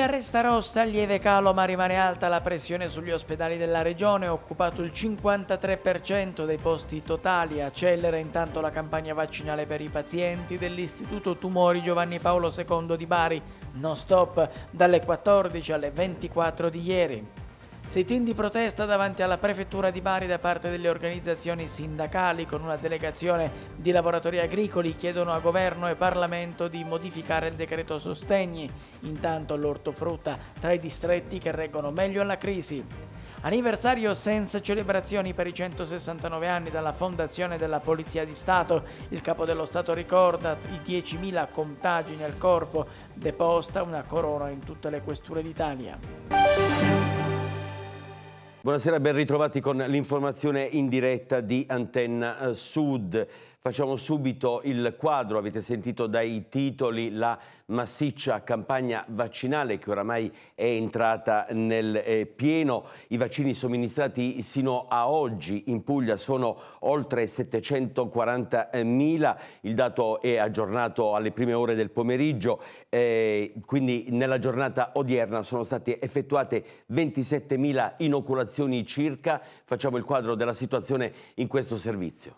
Sicilia resta rossa, lieve calo ma rimane alta la pressione sugli ospedali della regione, occupato il 53% dei posti totali, accelera intanto la campagna vaccinale per i pazienti dell'Istituto Tumori Giovanni Paolo II di Bari, non stop dalle 14 alle 24 di ieri. Sit-in di protesta davanti alla prefettura di Bari da parte delle organizzazioni sindacali con una delegazione di lavoratori agricoli chiedono a governo e Parlamento di modificare il decreto sostegni, intanto l'ortofrutta tra i distretti che reggono meglio alla crisi. Anniversario senza celebrazioni per i 169 anni dalla fondazione della Polizia di Stato. Il capo dello Stato ricorda i 10.000 contagi nel corpo, deposta una corona in tutte le questure d'Italia. Buonasera, ben ritrovati con l'informazione in diretta di Antenna eh, Sud. Facciamo subito il quadro, avete sentito dai titoli la massiccia campagna vaccinale che oramai è entrata nel eh, pieno. I vaccini somministrati sino a oggi in Puglia sono oltre 740.000, il dato è aggiornato alle prime ore del pomeriggio, eh, quindi nella giornata odierna sono state effettuate 27.000 inoculazioni circa. Facciamo il quadro della situazione in questo servizio.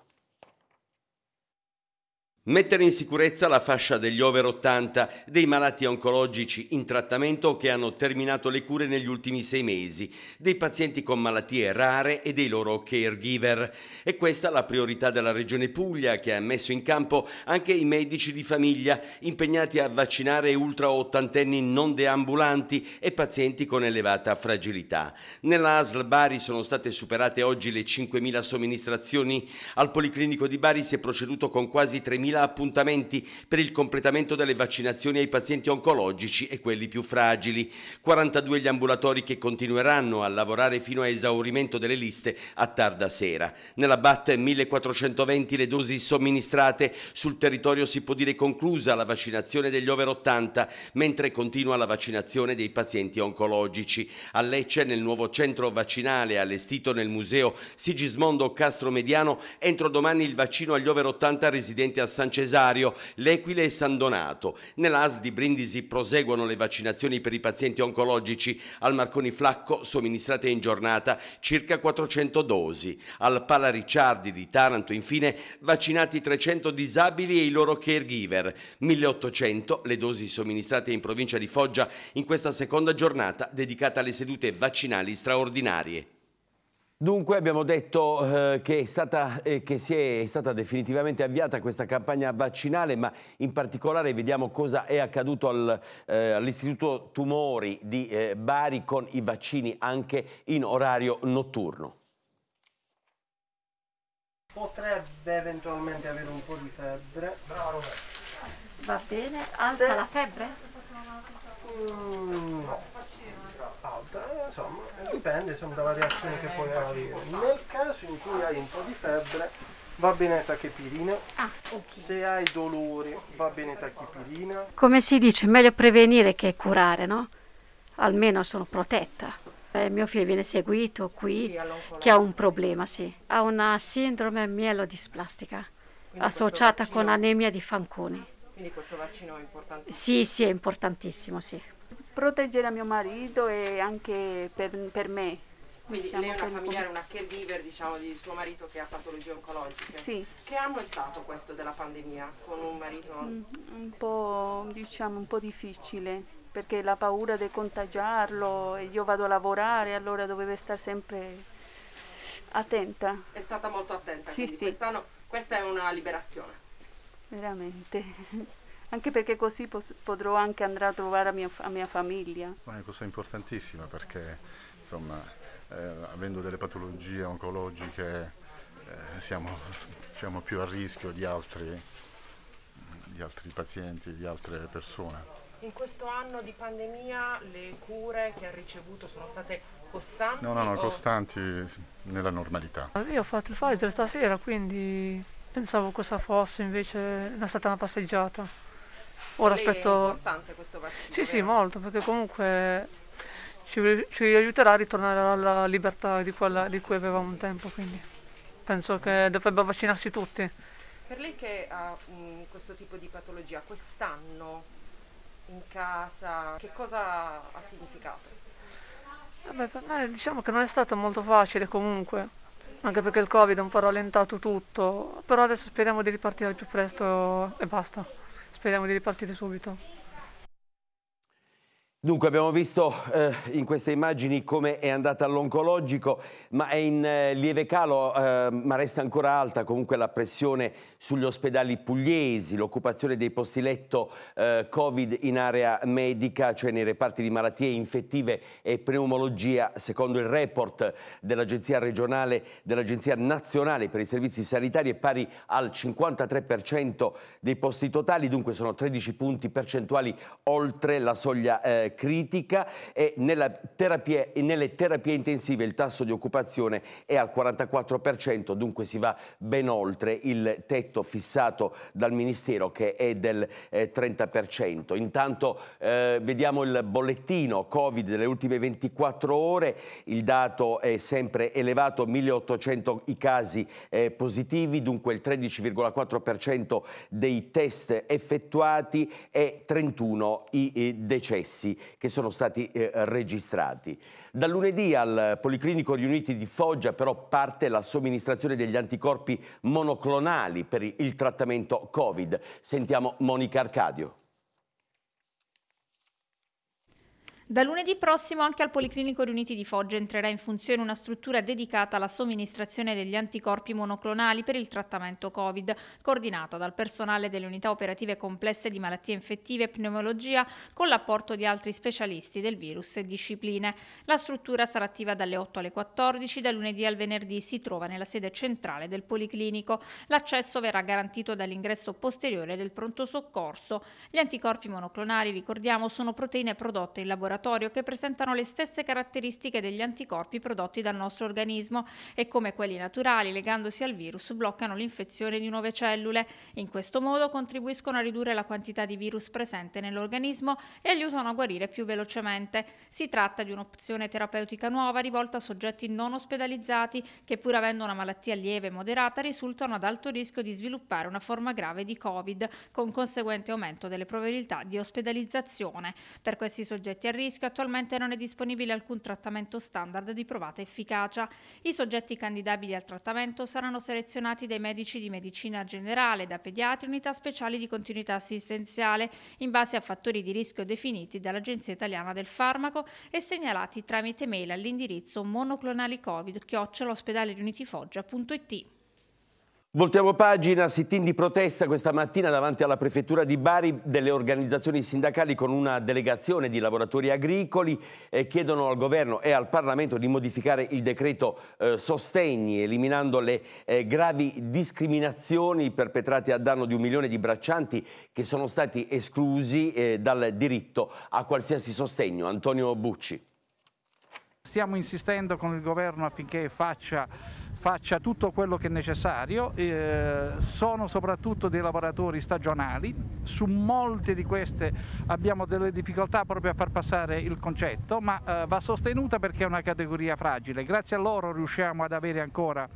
Mettere in sicurezza la fascia degli over 80 dei malati oncologici in trattamento che hanno terminato le cure negli ultimi sei mesi, dei pazienti con malattie rare e dei loro caregiver. E questa è la priorità della Regione Puglia che ha messo in campo anche i medici di famiglia impegnati a vaccinare ultra ottantenni non deambulanti e pazienti con elevata fragilità. Nella ASL Bari sono state superate oggi le 5.000 somministrazioni, al Policlinico di Bari si è proceduto con quasi 3.000 4.000 appuntamenti per il completamento delle vaccinazioni ai pazienti oncologici e quelli più fragili. 42 gli ambulatori che continueranno a lavorare fino a esaurimento delle liste a tarda sera. Nella BAT 1420 le dosi somministrate, sul territorio si può dire conclusa la vaccinazione degli over 80, mentre continua la vaccinazione dei pazienti oncologici. A Lecce, nel nuovo centro vaccinale allestito nel museo Sigismondo Castro Mediano, entro domani il vaccino agli over 80 residenti a San San Cesario, L'Equile e San Donato. Nell'ASL di Brindisi proseguono le vaccinazioni per i pazienti oncologici. Al Marconi Flacco somministrate in giornata circa 400 dosi. Al Pala Ricciardi di Taranto, infine, vaccinati 300 disabili e i loro caregiver. 1800 le dosi somministrate in provincia di Foggia in questa seconda giornata dedicata alle sedute vaccinali straordinarie. Dunque abbiamo detto eh, che, è stata, eh, che è, è stata, definitivamente avviata questa campagna vaccinale, ma in particolare vediamo cosa è accaduto al, eh, all'Istituto Tumori di eh, Bari con i vaccini anche in orario notturno. Potrebbe eventualmente avere un po' di febbre. Bravo. Va bene, alza Se... la febbre? dipende dalla reazione che puoi avere. Nel caso in cui hai un po' di febbre va bene tachipirina, ah, okay. se hai dolori va bene tachipirina. Come si dice, meglio prevenire che curare, no? Almeno sono protetta. Eh, mio figlio viene seguito qui, che ha un problema, sì. Ha una sindrome mielodisplastica associata vaccino... con anemia di Fanconi. Quindi questo vaccino è importantissimo? Sì, sì, è importantissimo, sì proteggere mio marito e anche per, per me. Quindi diciamo lei è una familiare, una caregiver diciamo, di suo marito che ha patologie oncologiche. Sì. Che anno è stato questo della pandemia con un marito? Un, mm, un po', diciamo, un po' difficile perché la paura di contagiarlo e io vado a lavorare, allora dovevo stare sempre attenta. È stata molto attenta, sì, sì. questa è una liberazione. Veramente. anche perché così pos- potrò anche andare a trovare la mia, mia, famiglia. una cosa importantissima perché insomma, eh, avendo delle patologie oncologiche eh, siamo diciamo, più a rischio di altri, di altri pazienti, di altre persone. In questo anno di pandemia le cure che ha ricevuto sono state costanti? No, no, no, o... costanti nella normalità. Io ho fatto il Pfizer stasera, quindi pensavo cosa fosse, invece è stata una passeggiata. Ora aspetto... Sì, sì, molto, perché comunque ci, ci, aiuterà a ritornare alla libertà di, quella, di cui avevamo un tempo, quindi penso che dovrebbero vaccinarsi tutti. Per lei che ha mh, mm, questo tipo di patologia, quest'anno in casa, che cosa ha significato? Vabbè, per me diciamo che non è stato molto facile comunque, anche perché il Covid ha un po' rallentato tutto, però adesso speriamo di ripartire al più presto e basta speriamo di ripartire subito. Dunque abbiamo visto eh, in queste immagini come è andata l'oncologico, ma è in eh, lieve calo, eh, ma resta ancora alta comunque la pressione sugli ospedali pugliesi, l'occupazione dei posti letto eh, Covid in area medica, cioè nei reparti di malattie infettive e pneumologia, secondo il report dell'Agenzia regionale, dell'Agenzia nazionale per i servizi sanitari è pari al 53% dei posti totali, dunque sono 13 punti percentuali oltre la soglia eh, critica e terapia, nelle terapie intensive il tasso di occupazione è al 44%, dunque si va ben oltre il tetto fissato dal Ministero che è del eh, 30%. Intanto eh, vediamo il bollettino Covid delle ultime 24 ore, il dato è sempre elevato, 1800 i casi eh, positivi, dunque il 13,4% dei test effettuati e 31 i decessi che sono stati eh, registrati. Da lunedì al Policlinico Riuniti di Foggia però parte la somministrazione degli anticorpi monoclonali per il trattamento Covid. Sentiamo Monica Arcadio. Da lunedì prossimo anche al Policlinico Riuniti di Foggia entrerà in funzione una struttura dedicata alla somministrazione degli anticorpi monoclonali per il trattamento Covid, coordinata dal personale delle unità operative complesse di malattie infettive e pneumologia con l'apporto di altri specialisti del virus e discipline. La struttura sarà attiva dalle 8 alle 14, da lunedì al venerdì si trova nella sede centrale del Policlinico. L'accesso verrà garantito dall'ingresso posteriore del pronto soccorso. Gli anticorpi monoclonali, ricordiamo, sono proteine prodotte in laboratorio laboratorio che presentano le stesse caratteristiche degli anticorpi prodotti dal nostro organismo e come quelli naturali legandosi al virus bloccano l'infezione di nuove cellule. In questo modo contribuiscono a ridurre la quantità di virus presente nell'organismo e aiutano a guarire più velocemente. Si tratta di un'opzione terapeutica nuova rivolta a soggetti non ospedalizzati che pur avendo una malattia lieve e moderata risultano ad alto rischio di sviluppare una forma grave di Covid con conseguente aumento delle probabilità di ospedalizzazione. Per questi soggetti a rischio rischio attualmente non è disponibile alcun trattamento standard di provata efficacia. I soggetti candidabili al trattamento saranno selezionati dai medici di medicina generale, da pediatri, unità speciali di continuità assistenziale, in base a fattori di rischio definiti dall'Agenzia Italiana del Farmaco e segnalati tramite mail all'indirizzo monoclonalicovid Voltiamo pagina, sit-in di protesta questa mattina davanti alla prefettura di Bari delle organizzazioni sindacali con una delegazione di lavoratori agricoli e eh, chiedono al governo e al Parlamento di modificare il decreto eh, sostegni eliminando le eh, gravi discriminazioni perpetrate a danno di un milione di braccianti che sono stati esclusi eh, dal diritto a qualsiasi sostegno. Antonio Bucci. Stiamo insistendo con il governo affinché faccia faccia tutto quello che è necessario, eh, sono soprattutto dei lavoratori stagionali, su molte di queste abbiamo delle difficoltà proprio a far passare il concetto, ma eh, va sostenuta perché è una categoria fragile, grazie a loro riusciamo ad avere ancora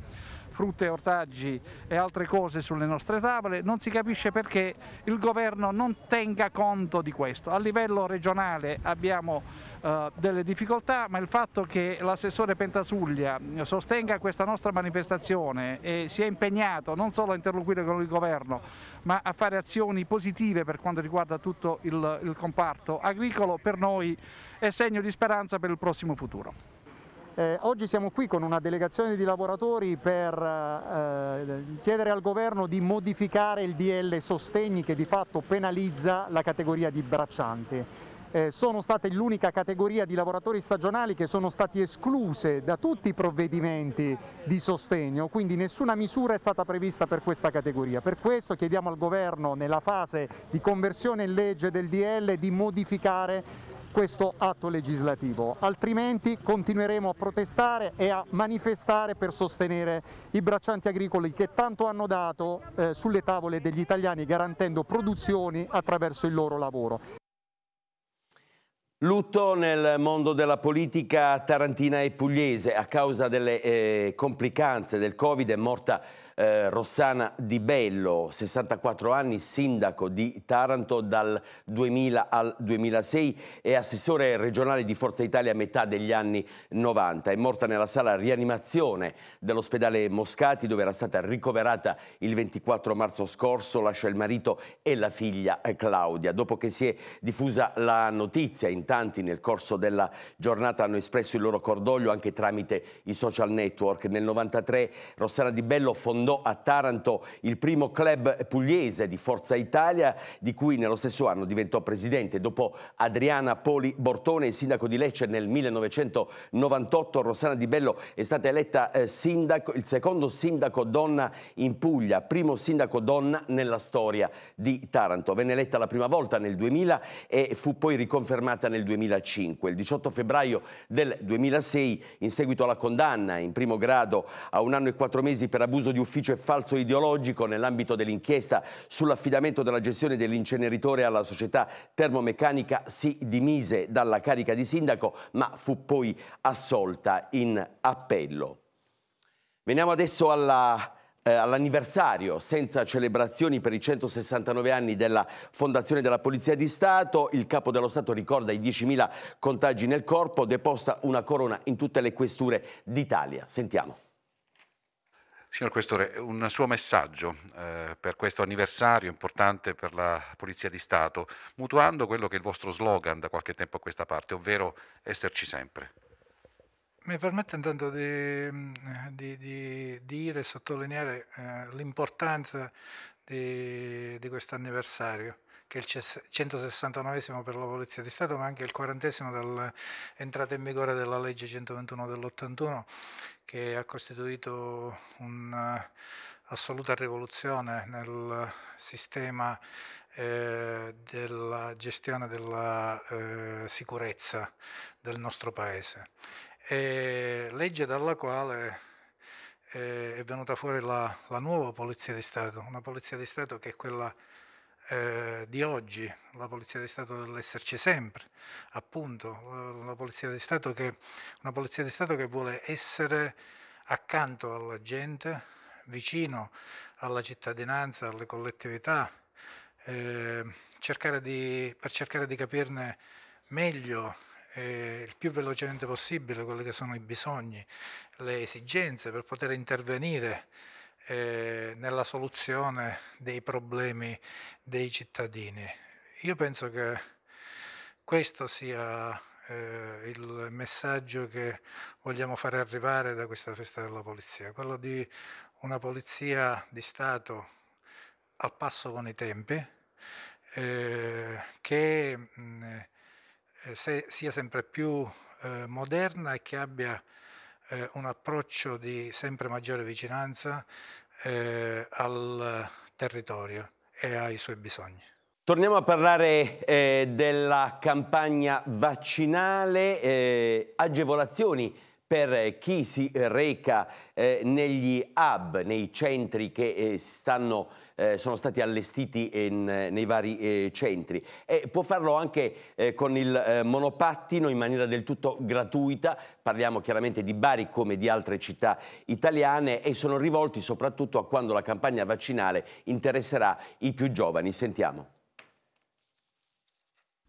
frutta e ortaggi e altre cose sulle nostre tavole, non si capisce perché il governo non tenga conto di questo. A livello regionale abbiamo eh, delle difficoltà, ma il fatto che l'assessore Pentasuglia sostenga questa nostra manifestazione e si è impegnato non solo a interloquire con il governo, ma a fare azioni positive per quanto riguarda tutto il, il comparto agricolo, per noi è segno di speranza per il prossimo futuro. Eh, oggi siamo qui con una delegazione di lavoratori per eh, eh chiedere al governo di modificare il DL Sostegni che di fatto penalizza la categoria di braccianti. Eh, sono state l'unica categoria di lavoratori stagionali che sono stati escluse da tutti i provvedimenti di sostegno, quindi nessuna misura è stata prevista per questa categoria. Per questo chiediamo al governo nella fase di conversione in legge del DL di modificare questo atto legislativo, altrimenti continueremo a protestare e a manifestare per sostenere i braccianti agricoli che tanto hanno dato eh, sulle tavole degli italiani garantendo produzioni attraverso il loro lavoro. Lutto nel mondo della politica tarantina e pugliese a causa delle eh, complicanze del Covid è morta eh, Rossana Di Bello, 64 anni, sindaco di Taranto dal 2000 al 2006 e assessore regionale di Forza Italia a metà degli anni 90. È morta nella sala rianimazione dell'ospedale Moscati dove era stata ricoverata il 24 marzo scorso, lascia il marito e la figlia eh, Claudia. Dopo che si è diffusa la notizia, in tanti nel corso della giornata hanno espresso il loro cordoglio anche tramite i social network. Nel 93 Rossana Di Bello fondò fondò a Taranto il primo club pugliese di Forza Italia, di cui nello stesso anno diventò presidente. Dopo Adriana Poli Bortone, sindaco di Lecce nel 1998, Rossana Di Bello è stata eletta eh, sindaco, il secondo sindaco donna in Puglia, primo sindaco donna nella storia di Taranto. Venne eletta la prima volta nel 2000 e fu poi riconfermata nel 2005. Il 18 febbraio del 2006, in seguito alla condanna in primo grado a un anno e quattro mesi per abuso di ufficio, l'ufficio è falso ideologico nell'ambito dell'inchiesta sull'affidamento della gestione dell'inceneritore alla società termomeccanica si dimise dalla carica di sindaco ma fu poi assolta in appello. Veniamo adesso alla eh, all'anniversario senza celebrazioni per i 169 anni della fondazione della Polizia di Stato. Il Capo dello Stato ricorda i 10.000 contagi nel corpo, deposta una corona in tutte le questure d'Italia. Sentiamo. Signor Questore, un suo messaggio eh, per questo anniversario importante per la Polizia di Stato, mutuando quello che è il vostro slogan da qualche tempo a questa parte, ovvero esserci sempre. Mi permette intanto di, di, di dire e sottolineare eh, l'importanza di, di questo anniversario che è il 169 per la Polizia di Stato, ma anche il 40 dall'entrata in vigore della legge 121 dell'81, che ha costituito un'assoluta eh, rivoluzione nel sistema eh, della gestione della eh, sicurezza del nostro Paese. E legge dalla quale è venuta fuori la, la nuova Polizia di Stato, una Polizia di Stato che è quella eh, di oggi, la Polizia di Stato dell'esserci sempre, appunto, una eh, Polizia di Stato che, polizia di Stato che vuole essere accanto alla gente, vicino alla cittadinanza, alle collettività, eh, cercare di, per cercare di capirne meglio eh, il più velocemente possibile quelli che sono i bisogni, le esigenze, per poter intervenire eh, nella soluzione dei problemi dei cittadini. Io penso che questo sia eh, il messaggio che vogliamo fare arrivare da questa festa della polizia, quello di una polizia di Stato al passo con i tempi, eh, che mh, eh, se, sia sempre più eh, moderna e che abbia eh, un approccio di sempre maggiore vicinanza eh, al territorio e ai suoi bisogni. Torniamo a parlare eh, della campagna vaccinale, eh, agevolazioni per eh, chi si reca eh, negli hub, nei centri che eh, stanno, eh, sono stati allestiti in, eh, nei vari eh, centri. E può farlo anche con il monopattino in maniera del tutto gratuita. Parliamo chiaramente di Bari come di altre città italiane e sono rivolti soprattutto a quando la campagna vaccinale interesserà i più giovani. Sentiamo.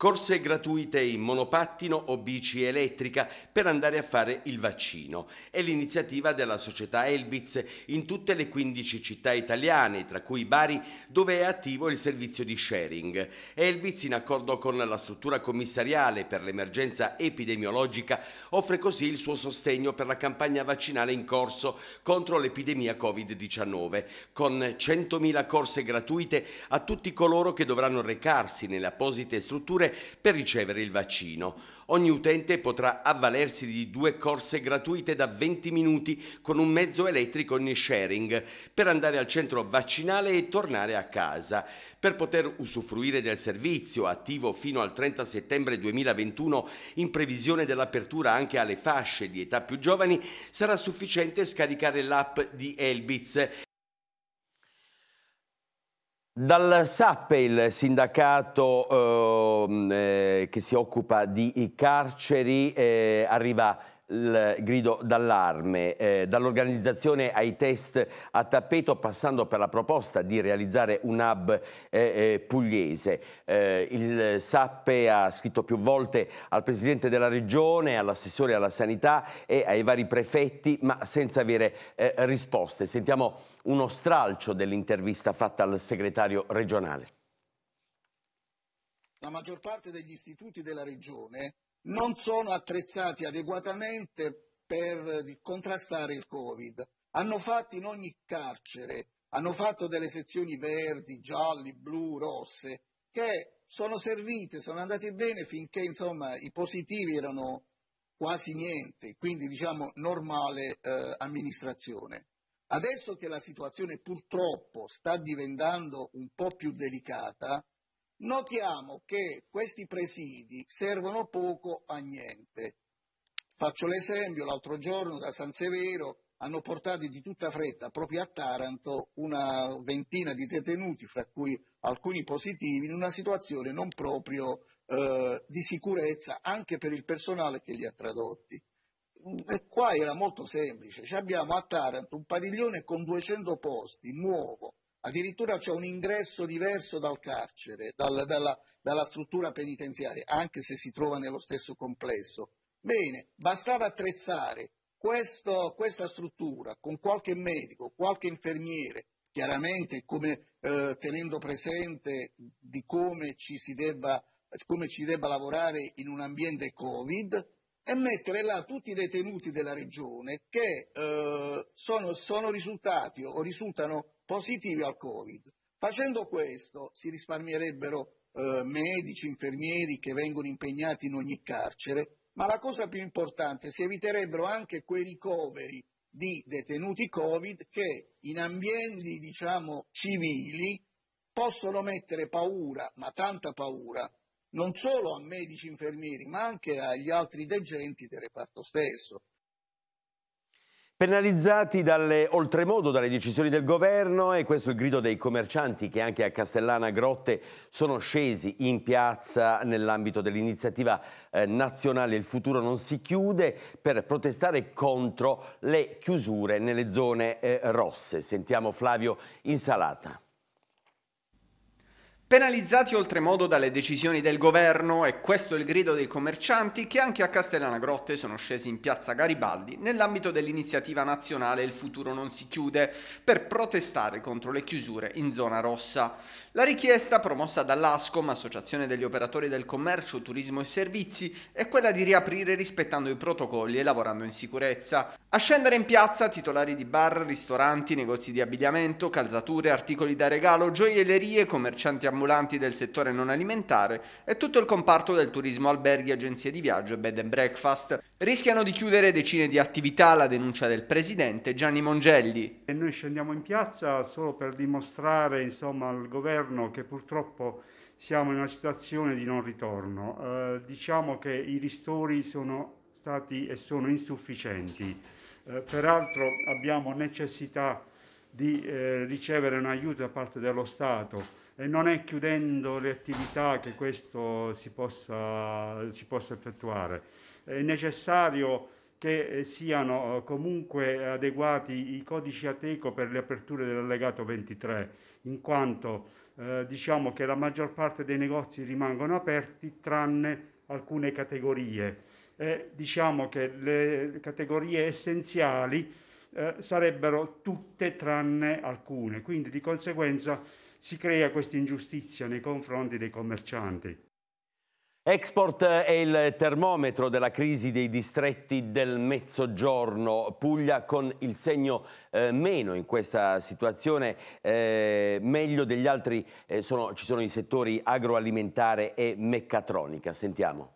Corse gratuite in monopattino o bici elettrica per andare a fare il vaccino. È l'iniziativa della società Elbitz in tutte le 15 città italiane, tra cui Bari, dove è attivo il servizio di sharing. Elbitz, in accordo con la struttura commissariale per l'emergenza epidemiologica, offre così il suo sostegno per la campagna vaccinale in corso contro l'epidemia Covid-19, con 100.000 corse gratuite a tutti coloro che dovranno recarsi nelle apposite strutture persone per ricevere il vaccino. Ogni utente potrà avvalersi di due corse gratuite da 20 minuti con un mezzo elettrico in sharing per andare al centro vaccinale e tornare a casa. Per poter usufruire del servizio attivo fino al 30 settembre 2021 in previsione dell'apertura anche alle fasce di età più giovani sarà sufficiente scaricare l'app di Elbitz dal SAP, il sindacato ehm, eh, che si occupa di carceri, eh, arriva il grido d'allarme, eh, dall'organizzazione ai test a tappeto passando per la proposta di realizzare un hub eh, eh pugliese. Eh, il SAP ha scritto più volte al Presidente della Regione, all'assessore alla sanità e ai vari prefetti, ma senza avere eh, risposte. Sentiamo uno stralcio dell'intervista fatta al segretario regionale. La maggior parte degli istituti della regione non sono attrezzati adeguatamente per eh, contrastare il Covid. Hanno fatto in ogni carcere, hanno fatto delle sezioni verdi, gialli, blu, rosse, che sono servite, sono andate bene finché insomma, i positivi erano quasi niente, quindi diciamo normale eh, amministrazione. Adesso che la situazione purtroppo sta diventando un po' più delicata, notiamo che questi presidi servono poco a niente. Faccio l'esempio, l'altro giorno da San Severo hanno portato di tutta fretta proprio a Taranto una ventina di detenuti, fra cui alcuni positivi, in una situazione non proprio eh, di sicurezza anche per il personale che li ha tradotti e qua era molto semplice, Ci abbiamo a Taranto un padiglione con 200 posti, nuovo, addirittura c'è un ingresso diverso dal carcere, dal, dalla, dalla struttura penitenziaria, anche se si trova nello stesso complesso. Bene, bastava attrezzare questo, questa struttura con qualche medico, qualche infermiere, chiaramente come, eh, tenendo presente di come ci, debba, come ci debba lavorare in un ambiente Covid, e mettere là tutti i detenuti della regione che eh, sono, sono, risultati o risultano positivi al Covid. Facendo questo si risparmierebbero eh, medici, infermieri che vengono impegnati in ogni carcere, ma la cosa più importante, si eviterebbero anche quei ricoveri di detenuti Covid che in ambienti, diciamo, civili possono mettere paura, ma tanta paura, non solo a medici infermieri, ma anche agli altri degenti del reparto stesso. Penalizzati dalle, oltremodo dalle decisioni del governo e questo è il grido dei commercianti che anche a Castellana Grotte sono scesi in piazza nell'ambito dell'iniziativa eh, nazionale Il futuro non si chiude per protestare contro le chiusure nelle zone eh, rosse. Sentiamo Flavio Insalata. Penalizzati oltremodo dalle decisioni del governo, è questo il grido dei commercianti che anche a Castellana Grotte sono scesi in piazza Garibaldi nell'ambito dell'iniziativa nazionale Il futuro non si chiude per protestare contro le chiusure in zona rossa. La richiesta, promossa dall'ASCOM, Associazione degli operatori del commercio, turismo e servizi, è quella di riaprire rispettando i protocolli e lavorando in sicurezza. A scendere in piazza titolari di bar, ristoranti, negozi di abbigliamento, calzature, articoli da regalo, gioiellerie, commercianti ambulanti del settore non alimentare e tutto il comparto del turismo, alberghi, agenzie di viaggio e bed and breakfast. Rischiano di chiudere decine di attività la denuncia del presidente Gianni Mongelli. E noi scendiamo in piazza solo per dimostrare insomma, al governo giorno che purtroppo siamo in una situazione di non ritorno. Eh, diciamo che i ristori sono stati e sono insufficienti. Eh, peraltro abbiamo necessità di eh, ricevere un aiuto da parte dello Stato e non è chiudendo le attività che questo si possa, si possa effettuare. È necessario che eh, siano eh, comunque adeguati i codici ateco per le aperture dell'allegato 23, in quanto eh, diciamo che la maggior parte dei negozi rimangono aperti tranne alcune categorie. Eh, diciamo che le categorie essenziali eh, sarebbero tutte tranne alcune, quindi di conseguenza si crea questa ingiustizia nei confronti dei commercianti. Export è il termometro della crisi dei distretti del mezzogiorno. Puglia con il segno eh, meno in questa situazione, eh, meglio degli altri eh, sono, ci sono i settori agroalimentare e meccatronica. Sentiamo.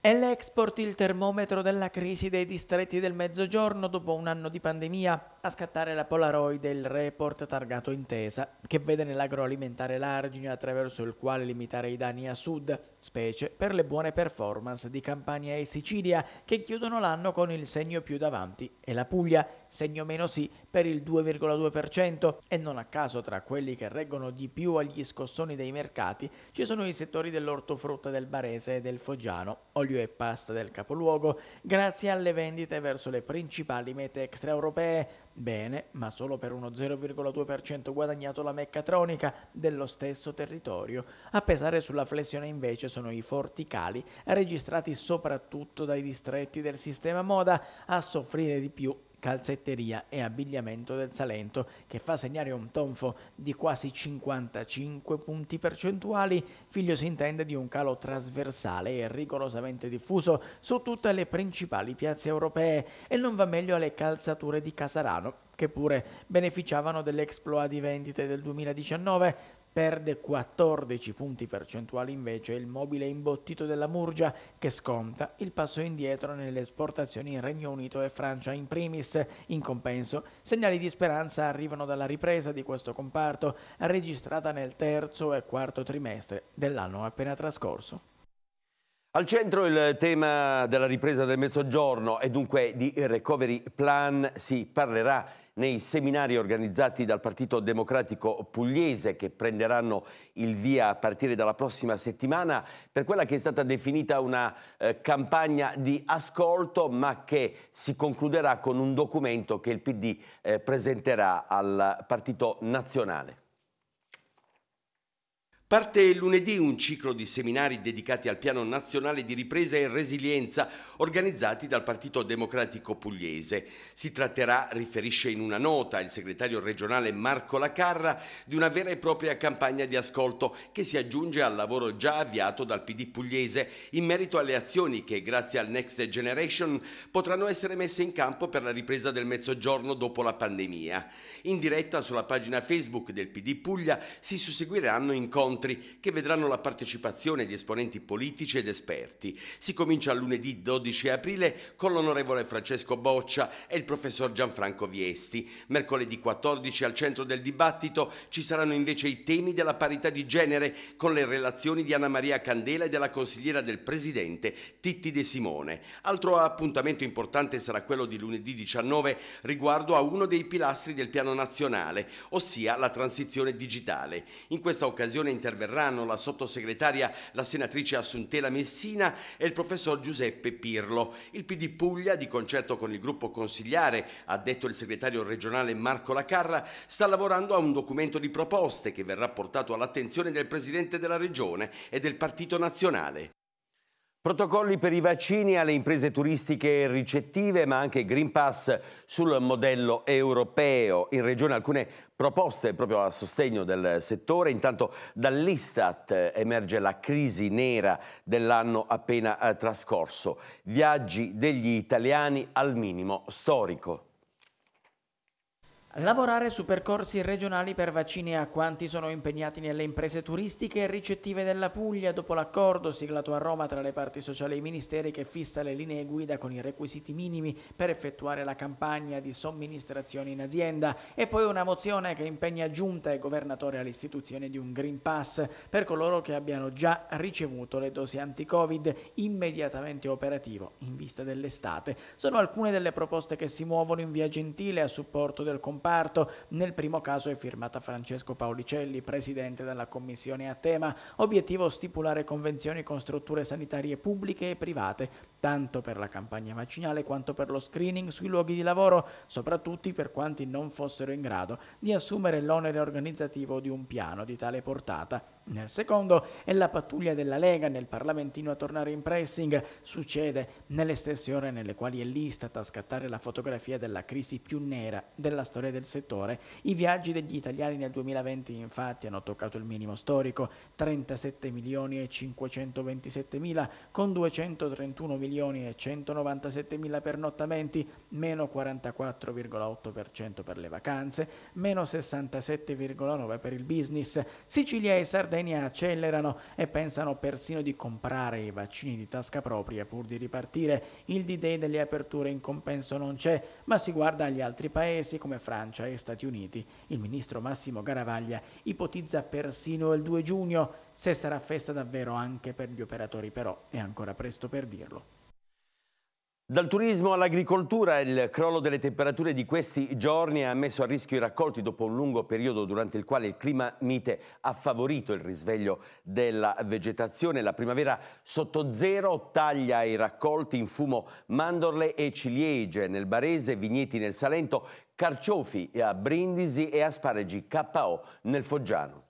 È l'export il termometro della crisi dei distretti del mezzogiorno dopo un anno di pandemia a scattare la Polaroid del report targato Intesa, che vede nell'agroalimentare l'argine attraverso il quale limitare i danni a sud, specie per le buone performance di Campania e Sicilia, che chiudono l'anno con il segno più davanti, e la Puglia, segno meno sì, per il 2,2%, e non a caso tra quelli che reggono di più agli scossoni dei mercati ci sono i settori dell'ortofrutta del Barese e del Foggiano, olio e pasta del capoluogo, grazie alle vendite verso le principali mete extraeuropee, Bene, ma solo per uno 0,2% guadagnato la meccatronica dello stesso territorio. A pesare sulla flessione invece sono i forti cali, registrati soprattutto dai distretti del sistema moda, a soffrire di più calzetteria e abbigliamento del Salento che fa segnare un tonfo di quasi 55 punti percentuali, figlio si intende di un calo trasversale e rigorosamente diffuso su tutte le principali piazze europee e non va meglio alle calzature di Casarano che pure beneficiavano dell'exploa di vendite del 2019 Perde 14 punti percentuali invece il mobile imbottito della Murgia che sconta il passo indietro nelle esportazioni in Regno Unito e Francia in primis. In compenso, segnali di speranza arrivano dalla ripresa di questo comparto registrata nel terzo e quarto trimestre dell'anno appena trascorso. Al centro il tema della ripresa del mezzogiorno e dunque di recovery plan si parlerà nei seminari organizzati dal Partito Democratico Pugliese che prenderanno il via a partire dalla prossima settimana per quella che è stata definita una eh, campagna di ascolto ma che si concluderà con un documento che il PD eh, presenterà al Partito Nazionale. Parte lunedì un ciclo di seminari dedicati al Piano Nazionale di Ripresa e Resilienza organizzati dal Partito Democratico Pugliese. Si tratterà, riferisce in una nota il segretario regionale Marco Lacarra, di una vera e propria campagna di ascolto che si aggiunge al lavoro già avviato dal PD Pugliese in merito alle azioni che, grazie al Next Generation, potranno essere messe in campo per la ripresa del mezzogiorno dopo la pandemia. In diretta sulla pagina Facebook del PD Puglia si susseguiranno incontri incontri che vedranno la partecipazione di esponenti politici ed esperti. Si comincia lunedì 12 aprile con l'onorevole Francesco Boccia e il professor Gianfranco Viesti. Mercoledì 14 al centro del dibattito ci saranno invece i temi della parità di genere con le relazioni di Anna Maria Candela e della consigliera del presidente Titti De Simone. Altro appuntamento importante sarà quello di lunedì 19 riguardo a uno dei pilastri del piano nazionale, ossia la transizione digitale. In questa occasione interverrà interverranno la sottosegretaria, la senatrice Assuntela Messina e il professor Giuseppe Pirlo. Il PD Puglia, di concerto con il gruppo consigliare, ha detto il segretario regionale Marco Lacarra, sta lavorando a un documento di proposte che verrà portato all'attenzione del Presidente della Regione e del Partito Nazionale. Protocolli per i vaccini alle imprese turistiche ricettive, ma anche Green Pass sul modello europeo. In regione alcune proposte proprio a sostegno del settore. Intanto dall'Istat emerge la crisi nera dell'anno appena eh, trascorso. Viaggi degli italiani al minimo storico. Lavorare su percorsi regionali per vaccini a quanti sono impegnati nelle imprese turistiche e ricettive della Puglia dopo l'accordo siglato a Roma tra le parti sociali e i ministeri che fissa le linee guida con i requisiti minimi per effettuare la campagna di somministrazione in azienda e poi una mozione che impegna giunta e governatore all'istituzione di un Green Pass per coloro che abbiano già ricevuto le dosi anti-Covid immediatamente operativo in vista dell'estate. Sono alcune delle proposte che si muovono in via gentile a supporto del comparto comparto. Nel primo caso è firmata Francesco Paolicelli, presidente della commissione a tema, obiettivo stipulare convenzioni con strutture sanitarie pubbliche e private, tanto per la campagna vaccinale quanto per lo screening sui luoghi di lavoro, soprattutto per quanti non fossero in grado di assumere l'onere organizzativo di un piano di tale portata nel secondo e la pattuglia della Lega nel Parlamentino a tornare in pressing. Succede nelle stesse ore nelle quali è l'Istat a scattare la fotografia della crisi più nera della storia del settore. I viaggi degli italiani nel 2020 infatti hanno toccato il minimo storico, 37 milioni e 527 mila con 231 milioni e 197 mila pernottamenti, meno 44,8% per le vacanze, meno 67,9% per il business. Sicilia e Sardegna Sardegna accelerano e pensano persino di comprare i vaccini di tasca propria pur di ripartire. Il D-Day delle aperture in compenso non c'è, ma si guarda agli altri paesi come Francia e Stati Uniti. Il ministro Massimo Garavaglia ipotizza persino il 2 giugno. Se sarà festa davvero anche per gli operatori però è ancora presto per dirlo. Dal turismo all'agricoltura, il crollo delle temperature di questi giorni ha messo a rischio i raccolti dopo un lungo periodo durante il quale il clima mite ha favorito il risveglio della vegetazione. La primavera sotto zero taglia i raccolti in fumo mandorle e ciliegie nel Barese, vigneti nel Salento, carciofi a Brindisi e asparagi KO nel Foggiano.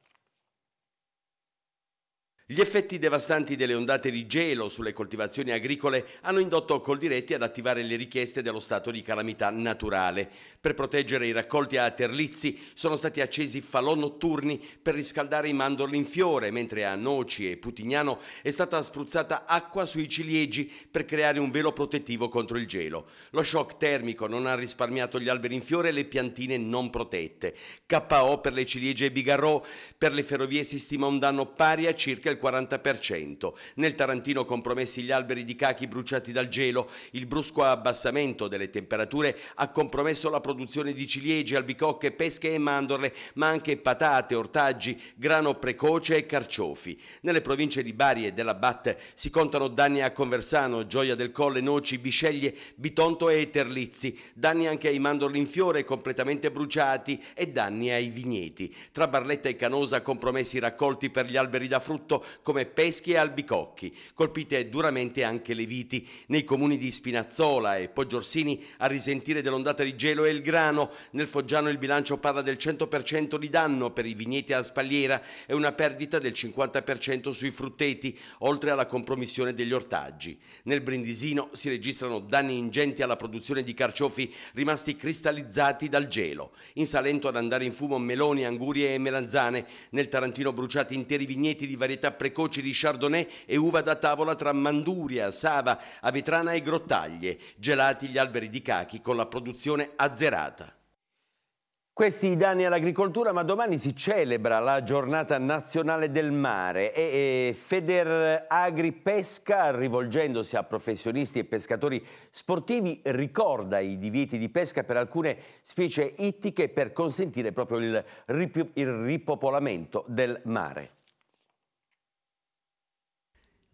Gli effetti devastanti delle ondate di gelo sulle coltivazioni agricole hanno indotto Coldiretti ad attivare le richieste dello stato di calamità naturale. Per proteggere i raccolti a Terlizzi sono stati accesi falò notturni per riscaldare i mandorli in fiore, mentre a Noci e Putignano è stata spruzzata acqua sui ciliegi per creare un velo protettivo contro il gelo. Lo shock termico non ha risparmiato gli alberi in fiore e le piantine non protette. KO per le ciliegie Bigarro, per le ferrovie si stima un danno pari a circa il 40%. Nel Tarantino compromessi gli alberi di cachi bruciati dal gelo, il brusco abbassamento delle temperature ha compromesso la produzione di ciliegie, albicocche, pesche e mandorle, ma anche patate, ortaggi, grano precoce e carciofi. Nelle province di Bari e della Bat si contano danni a Conversano, Gioia del Colle, Noci, Bisceglie, Bitonto e Terlizzi, danni anche ai mandorli in fiore completamente bruciati e danni ai vigneti. Tra Barletta e Canosa compromessi i raccolti per gli alberi da frutto, come peschi e albicocchi, colpite duramente anche le viti. Nei comuni di Spinazzola e Poggiorsini a risentire dell'ondata di gelo è il grano. Nel Foggiano il bilancio parla del 100% di danno per i vigneti a spalliera e una perdita del 50% sui frutteti, oltre alla compromissione degli ortaggi. Nel Brindisino si registrano danni ingenti alla produzione di carciofi rimasti cristallizzati dal gelo. In Salento ad andare in fumo meloni, angurie e melanzane. Nel Tarantino bruciati interi vigneti di varietà precoci di Chardonnay e uva da tavola tra Manduria, Sava, Avetrana e Grottaglie, gelati gli alberi di cachi con la produzione azzerata. Questi i danni all'agricoltura, ma domani si celebra la giornata nazionale del mare e Feder Agri Pesca, rivolgendosi a professionisti e pescatori sportivi, ricorda i divieti di pesca per alcune specie ittiche per consentire proprio il, rip il ripopolamento del mare.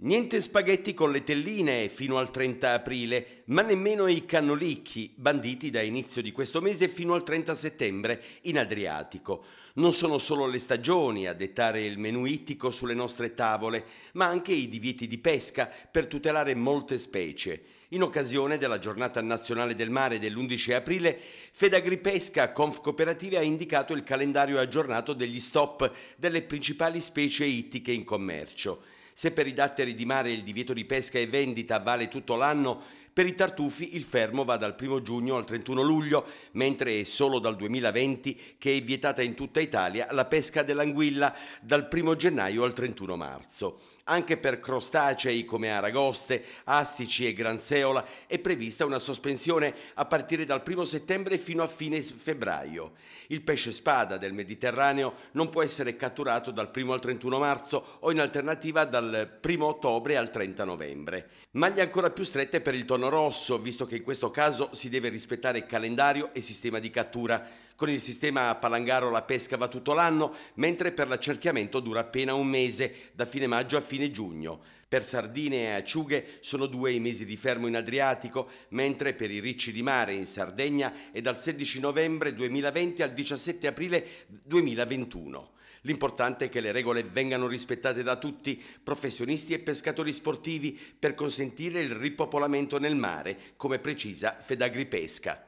Niente spaghetti con le telline fino al 30 aprile, ma nemmeno i cannolicchi, banditi da inizio di questo mese fino al 30 settembre in Adriatico. Non sono solo le stagioni a dettare il menù ittico sulle nostre tavole, ma anche i divieti di pesca per tutelare molte specie. In occasione della giornata nazionale del mare dell'11 aprile, Fedagripesca Cooperative ha indicato il calendario aggiornato degli stop delle principali specie ittiche in commercio. Se per i datteri di mare il divieto di pesca e vendita vale tutto l'anno, per i tartufi il fermo va dal 1 giugno al 31 luglio, mentre è solo dal 2020 che è vietata in tutta Italia la pesca dell'anguilla dal 1 gennaio al 31 marzo. Anche per crostacei come aragoste, astici e granseola è prevista una sospensione a partire dal 1 settembre fino a fine febbraio. Il pesce spada del Mediterraneo non può essere catturato dal 1 al 31 marzo o in alternativa dal 1 ottobre al 30 novembre. Maglie ancora più strette per il tonno rosso, visto che in questo caso si deve rispettare calendario e sistema di cattura. Con il sistema a palangaro la pesca va tutto l'anno, mentre per l'accerchiamento dura appena un mese, da fine maggio a fine giugno. Per sardine e acciughe sono due i mesi di fermo in Adriatico, mentre per i ricci di mare in Sardegna è dal 16 novembre 2020 al 17 aprile 2021. L'importante è che le regole vengano rispettate da tutti, professionisti e pescatori sportivi, per consentire il ripopolamento nel mare, come precisa Fedagri Pesca.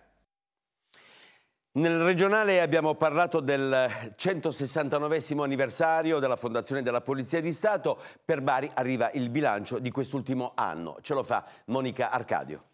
Nel regionale abbiamo parlato del 169 anniversario della Fondazione della Polizia di Stato. Per Bari arriva il bilancio di quest'ultimo anno. Ce lo fa Monica Arcadio.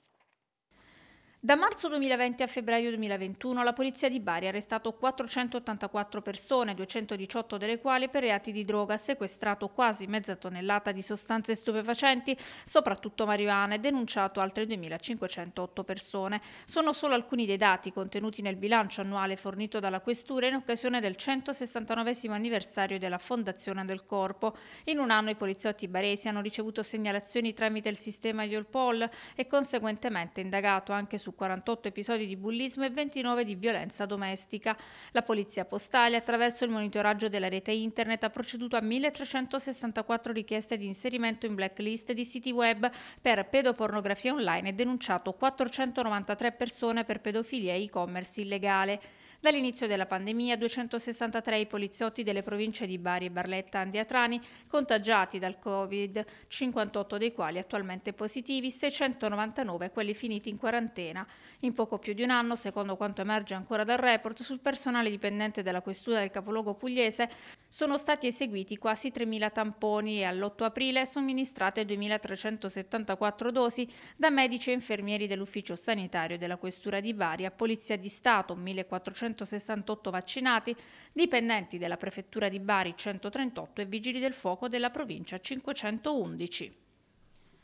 Da marzo 2020 a febbraio 2021 la polizia di Bari ha arrestato 484 persone, 218 delle quali per reati di droga, ha sequestrato quasi mezza tonnellata di sostanze stupefacenti, soprattutto marijuana, e denunciato altre 2.508 persone. Sono solo alcuni dei dati contenuti nel bilancio annuale fornito dalla Questura in occasione del 169 anniversario della fondazione del corpo. In un anno i poliziotti baresi hanno ricevuto segnalazioni tramite il sistema Iolpol e conseguentemente indagato anche su su 48 episodi di bullismo e 29 di violenza domestica. La Polizia Postale, attraverso il monitoraggio della rete internet, ha proceduto a 1.364 richieste di inserimento in blacklist di siti web per pedopornografia online e denunciato 493 persone per pedofilia e e-commerce illegale. Dall'inizio della pandemia 263 i poliziotti delle province di Bari e Barletta Andiatrani contagiati dal Covid, 58 dei quali attualmente positivi, 699 quelli finiti in quarantena. In poco più di un anno, secondo quanto emerge ancora dal report, sul personale dipendente della questura del capoluogo pugliese sono stati eseguiti quasi 3.000 tamponi e all'8 aprile somministrate 2.374 dosi da medici e infermieri dell'Ufficio Sanitario della Questura di Bari a Polizia di Stato 1.468 vaccinati, dipendenti della Prefettura di Bari 138 e Vigili del Fuoco della provincia 511.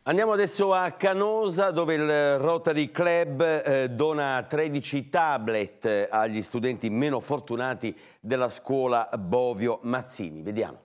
Andiamo adesso a Canosa dove il Rotary Club eh, dona 13 tablet eh, agli studenti meno fortunati della scuola Bovio Mazzini. Vediamo.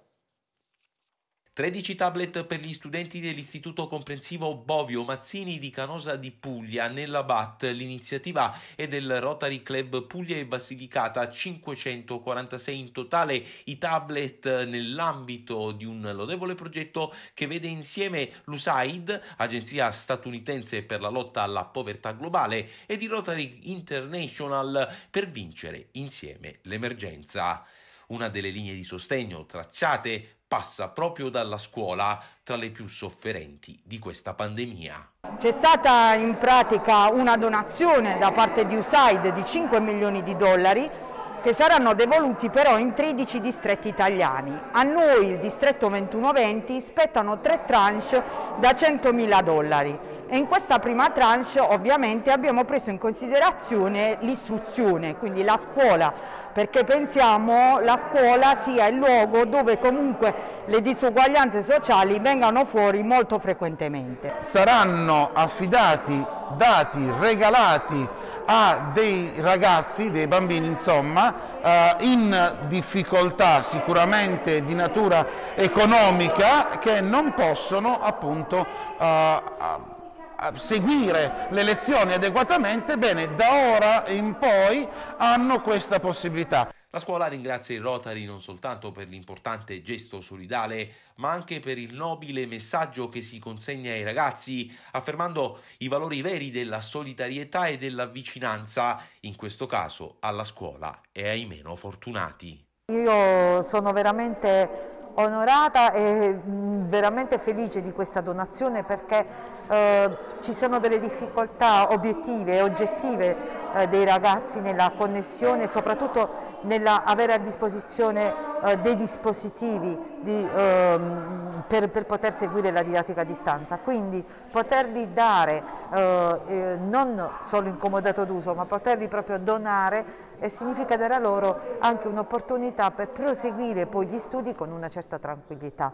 13 tablet per gli studenti dell'Istituto Comprensivo Bovio Mazzini di Canosa di Puglia nella BAT. L'iniziativa è del Rotary Club Puglia e Basilicata, 546 in totale i tablet nell'ambito di un lodevole progetto che vede insieme l'USAID, agenzia statunitense per la lotta alla povertà globale, e di Rotary International per vincere insieme l'emergenza. Una delle linee di sostegno tracciate passa proprio dalla scuola, tra le più sofferenti di questa pandemia. C'è stata in pratica una donazione da parte di USAID di 5 milioni di dollari che saranno devoluti però in 13 distretti italiani. A noi, il distretto 2120, spettano tre tranche da 100 mila dollari. E in questa prima tranche ovviamente abbiamo preso in considerazione l'istruzione, quindi la scuola, perché pensiamo la scuola sia il luogo dove comunque le disuguaglianze sociali vengano fuori molto frequentemente. Saranno affidati, dati, regalati a dei ragazzi, dei bambini insomma, eh, in difficoltà sicuramente di natura economica che non possono appunto eh, seguire le lezioni adeguatamente, bene, da ora in poi hanno questa possibilità. La scuola ringrazia il Rotary non soltanto per l'importante gesto solidale, ma anche per il nobile messaggio che si consegna ai ragazzi, affermando i valori veri della solidarietà e della vicinanza, in questo caso alla scuola e ai meno fortunati. Io sono veramente onorata e veramente felice di questa donazione perché Ehm, ci sono delle difficoltà obiettive e oggettive eh, dei ragazzi nella connessione, soprattutto nell'avere a disposizione eh, dei dispositivi di, ehm, per, per, poter seguire la didattica a distanza. Quindi poterli dare, eh, non solo incomodato d'uso, ma poterli proprio donare eh, significa dare a loro anche un'opportunità per proseguire poi gli studi con una certa tranquillità.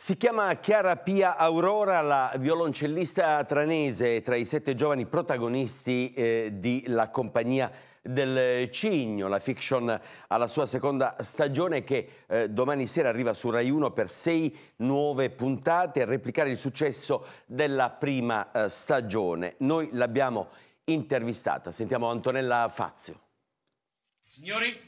Si chiama Chiara Pia Aurora, la violoncellista tranese tra i sette giovani protagonisti eh, di La compagnia del Cigno, la fiction alla sua seconda stagione che eh, domani sera arriva su Rai 1 per sei nuove puntate a replicare il successo della prima eh, stagione. Noi l'abbiamo intervistata, sentiamo Antonella Fazio. Signori,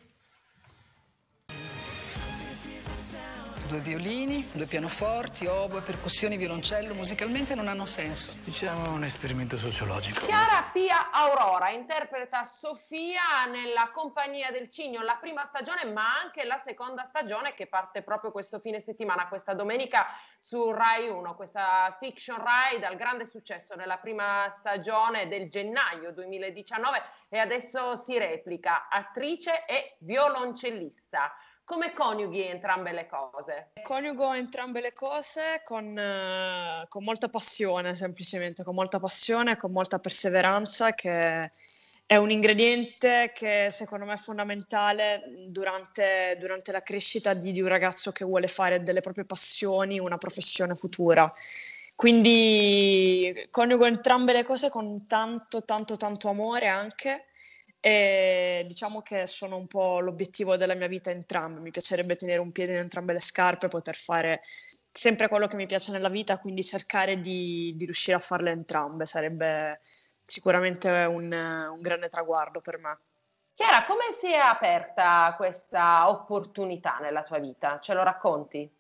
due violini, due pianoforti, oboe, percussioni, violoncello, musicalmente non hanno senso. Diciamo un esperimento sociologico. Chiara Pia Aurora interpreta Sofia nella compagnia del Cigno la prima stagione ma anche la seconda stagione che parte proprio questo fine settimana, questa domenica su Rai 1, questa fiction Rai dal grande successo nella prima stagione del gennaio 2019 e adesso si replica attrice e violoncellista. Come coniughi entrambe le cose? Coniugo entrambe le cose con, eh, con molta passione, semplicemente, con molta passione, con molta perseveranza che è un ingrediente che secondo me è fondamentale durante, durante la crescita di, di, un ragazzo che vuole fare delle proprie passioni una professione futura. Quindi coniugo entrambe le cose con tanto, tanto, tanto amore anche e diciamo che sono un po' l'obiettivo della mia vita entrambe. Mi piacerebbe tenere un piede in entrambe le scarpe, poter fare sempre quello che mi piace nella vita, quindi cercare di, di riuscire a farle entrambe sarebbe sicuramente un, un grande traguardo per me. Chiara, come si è aperta questa opportunità nella tua vita? Ce lo racconti?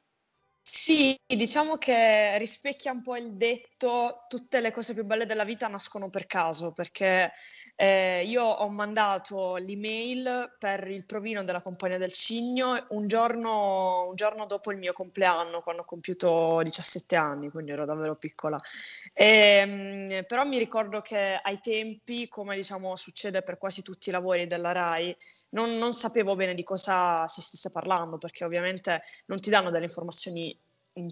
Sì, diciamo che rispecchia un po' il detto, tutte le cose più belle della vita nascono per caso, perché eh, io ho mandato l'email per il provino della Compagnia del Cigno un giorno, un giorno dopo il mio compleanno, quando ho compiuto 17 anni, quindi ero davvero piccola. E, ehm, però mi ricordo che ai tempi, come diciamo succede per quasi tutti i lavori della RAI, non, non sapevo bene di cosa si stesse parlando, perché ovviamente non ti danno delle informazioni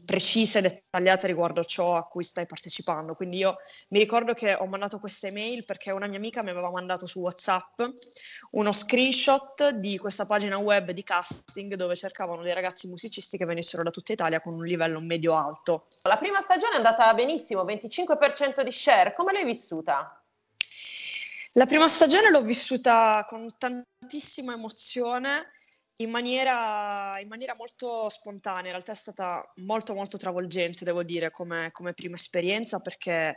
precisa e dettagliata riguardo ciò a cui stai partecipando. Quindi io mi ricordo che ho mandato questa email perché una mia amica mi aveva mandato su WhatsApp uno screenshot di questa pagina web di casting dove cercavano dei ragazzi musicisti che venissero da tutta Italia con un livello medio alto. La prima stagione è andata benissimo, 25% di share, come l'hai vissuta? La prima stagione l'ho vissuta con tantissima emozione in maniera, in maniera, molto spontanea, in realtà è stata molto molto travolgente, devo dire, come, come prima esperienza, perché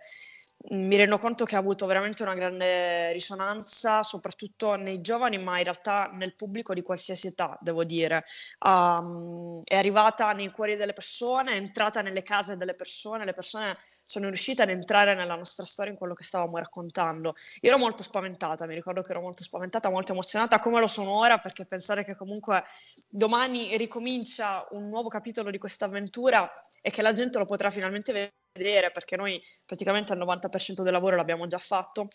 mi rendo conto che ha avuto veramente una grande risonanza, soprattutto nei giovani, ma in realtà nel pubblico di qualsiasi età, devo dire. Um, è arrivata nei cuori delle persone, è entrata nelle case delle persone, le persone sono riuscite ad entrare nella nostra storia, in quello che stavamo raccontando. Io ero molto spaventata, mi ricordo che ero molto spaventata, molto emozionata, come lo sono ora, perché pensare che comunque domani ricomincia un nuovo capitolo di questa avventura e che la gente lo potrà finalmente vedere vedere perché noi praticamente al 90% del lavoro l'abbiamo già fatto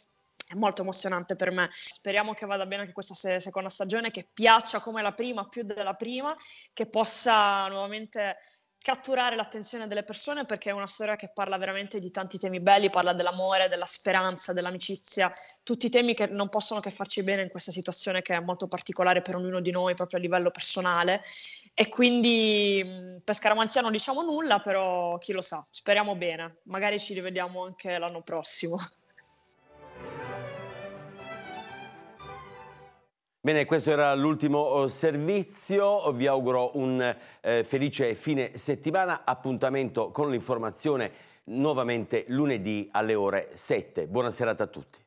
è molto emozionante per me. Speriamo che vada bene anche questa se- seconda stagione, che piaccia come la prima, più della prima, che possa nuovamente catturare l'attenzione delle persone perché è una storia che parla veramente di tanti temi belli, parla dell'amore, della speranza, dell'amicizia, tutti temi che non possono che farci bene in questa situazione che è molto particolare per ognuno di noi proprio a livello personale e quindi per Scaramanzia non diciamo nulla, però chi lo sa, speriamo bene, magari ci rivediamo anche l'anno prossimo. Bene, questo era l'ultimo oh, servizio, vi auguro un eh, felice fine settimana, appuntamento con l'informazione nuovamente lunedì alle ore 7. Buona serata a tutti.